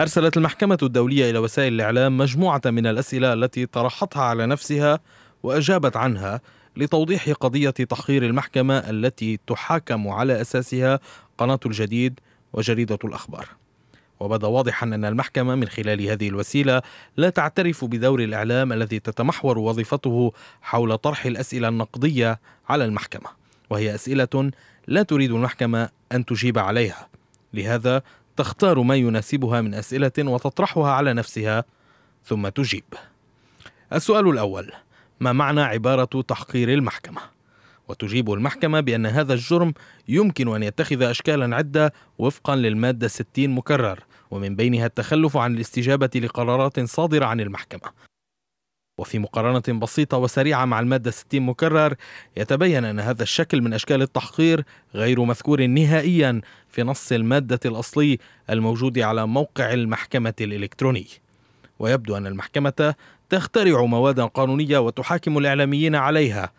أرسلت المحكمة الدولية إلى وسائل الإعلام مجموعة من الأسئلة التي طرحتها على نفسها وأجابت عنها لتوضيح قضية تحقير المحكمة التي تحاكم على أساسها قناة الجديد وجريدة الأخبار. وبدا واضحا أن المحكمة من خلال هذه الوسيلة لا تعترف بدور الإعلام الذي تتمحور وظيفته حول طرح الأسئلة النقدية على المحكمة، وهي أسئلة لا تريد المحكمة أن تجيب عليها. لهذا تختار ما يناسبها من اسئله وتطرحها على نفسها ثم تجيب السؤال الاول ما معنى عباره تحقير المحكمه وتجيب المحكمه بان هذا الجرم يمكن ان يتخذ اشكالا عده وفقا للماده 60 مكرر ومن بينها التخلف عن الاستجابه لقرارات صادره عن المحكمه وفي مقارنة بسيطة وسريعة مع المادة 60 مكرر يتبين أن هذا الشكل من أشكال التحقير غير مذكور نهائيا في نص المادة الأصلي الموجود على موقع المحكمة الإلكتروني ويبدو أن المحكمة تخترع موادا قانونية وتحاكم الإعلاميين عليها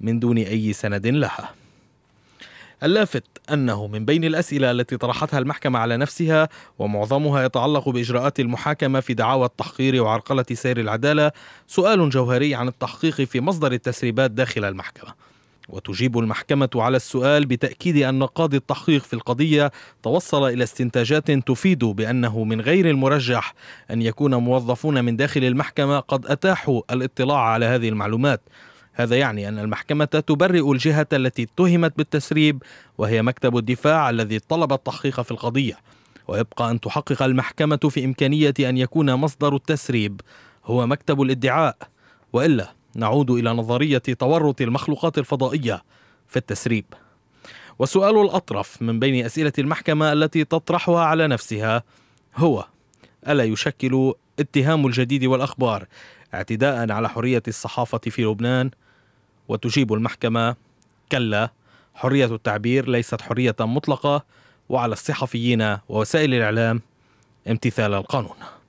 من دون أي سند لها اللافت أنه من بين الأسئلة التي طرحتها المحكمة على نفسها ومعظمها يتعلق بإجراءات المحاكمة في دعاوى التحقير وعرقلة سير العدالة سؤال جوهري عن التحقيق في مصدر التسريبات داخل المحكمة وتجيب المحكمة على السؤال بتأكيد أن قاضي التحقيق في القضية توصل إلى استنتاجات تفيد بأنه من غير المرجح أن يكون موظفون من داخل المحكمة قد أتاحوا الاطلاع على هذه المعلومات هذا يعني أن المحكمة تبرئ الجهة التي اتهمت بالتسريب وهي مكتب الدفاع الذي طلب التحقيق في القضية ويبقى أن تحقق المحكمة في إمكانية أن يكون مصدر التسريب هو مكتب الادعاء وإلا نعود إلى نظرية تورط المخلوقات الفضائية في التسريب والسؤال الأطرف من بين أسئلة المحكمة التي تطرحها على نفسها هو ألا يشكل اتهام الجديد والأخبار اعتداء على حرية الصحافة في لبنان وتجيب المحكمة كلا حرية التعبير ليست حرية مطلقة وعلى الصحفيين ووسائل الإعلام امتثال القانون